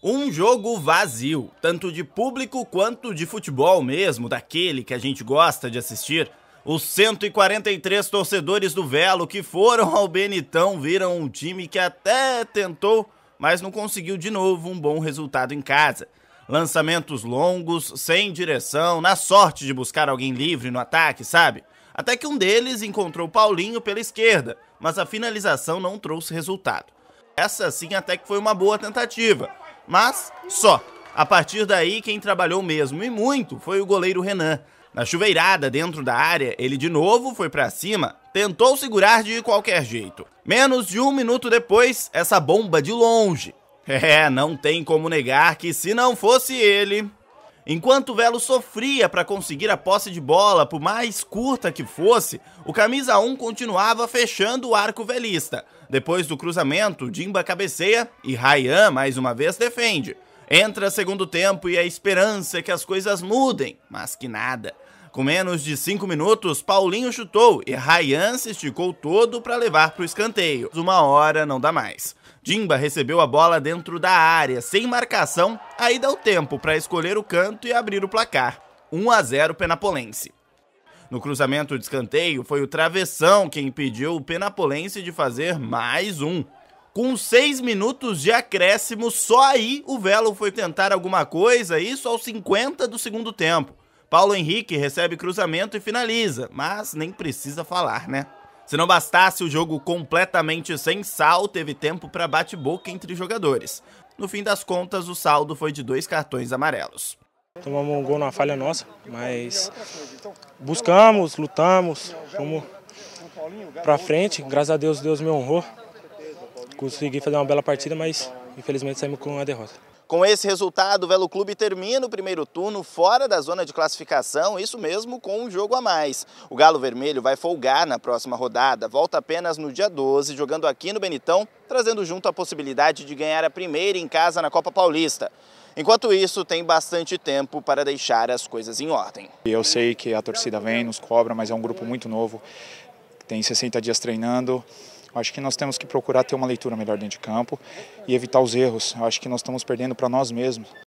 Um jogo vazio, tanto de público quanto de futebol mesmo, daquele que a gente gosta de assistir. Os 143 torcedores do Velo que foram ao Benitão viram um time que até tentou, mas não conseguiu de novo um bom resultado em casa. Lançamentos longos, sem direção, na sorte de buscar alguém livre no ataque, sabe? Até que um deles encontrou Paulinho pela esquerda, mas a finalização não trouxe resultado. Essa sim até que foi uma boa tentativa, mas só. A partir daí, quem trabalhou mesmo e muito foi o goleiro Renan. Na chuveirada dentro da área, ele de novo foi para cima, tentou segurar de qualquer jeito. Menos de um minuto depois, essa bomba de longe. É, não tem como negar que se não fosse ele, Enquanto o Velo sofria para conseguir a posse de bola, por mais curta que fosse, o camisa 1 continuava fechando o arco velista. Depois do cruzamento, Dimba cabeceia e Ryan mais uma vez defende. Entra segundo tempo e é a esperança é que as coisas mudem, mas que nada. Com menos de 5 minutos, Paulinho chutou e Ryan se esticou todo para levar para o escanteio. Uma hora não dá mais. Dimba recebeu a bola dentro da área, sem marcação, aí dá o tempo para escolher o canto e abrir o placar. 1 a 0 Penapolense. No cruzamento de escanteio, foi o Travessão quem impediu o Penapolense de fazer mais um. Com seis minutos de acréscimo, só aí o Velo foi tentar alguma coisa, isso aos 50 do segundo tempo. Paulo Henrique recebe cruzamento e finaliza, mas nem precisa falar, né? Se não bastasse o jogo completamente sem sal, teve tempo para bate-boca entre jogadores. No fim das contas, o saldo foi de dois cartões amarelos. Tomamos um gol na falha nossa, mas buscamos, lutamos, fomos para frente. Graças a Deus, Deus me honrou. Consegui fazer uma bela partida, mas infelizmente saímos com a derrota. Com esse resultado, o Velo Clube termina o primeiro turno fora da zona de classificação, isso mesmo com um jogo a mais. O Galo Vermelho vai folgar na próxima rodada, volta apenas no dia 12, jogando aqui no Benitão, trazendo junto a possibilidade de ganhar a primeira em casa na Copa Paulista. Enquanto isso, tem bastante tempo para deixar as coisas em ordem. Eu sei que a torcida vem, nos cobra, mas é um grupo muito novo, tem 60 dias treinando. Eu acho que nós temos que procurar ter uma leitura melhor dentro de campo e evitar os erros. Eu acho que nós estamos perdendo para nós mesmos.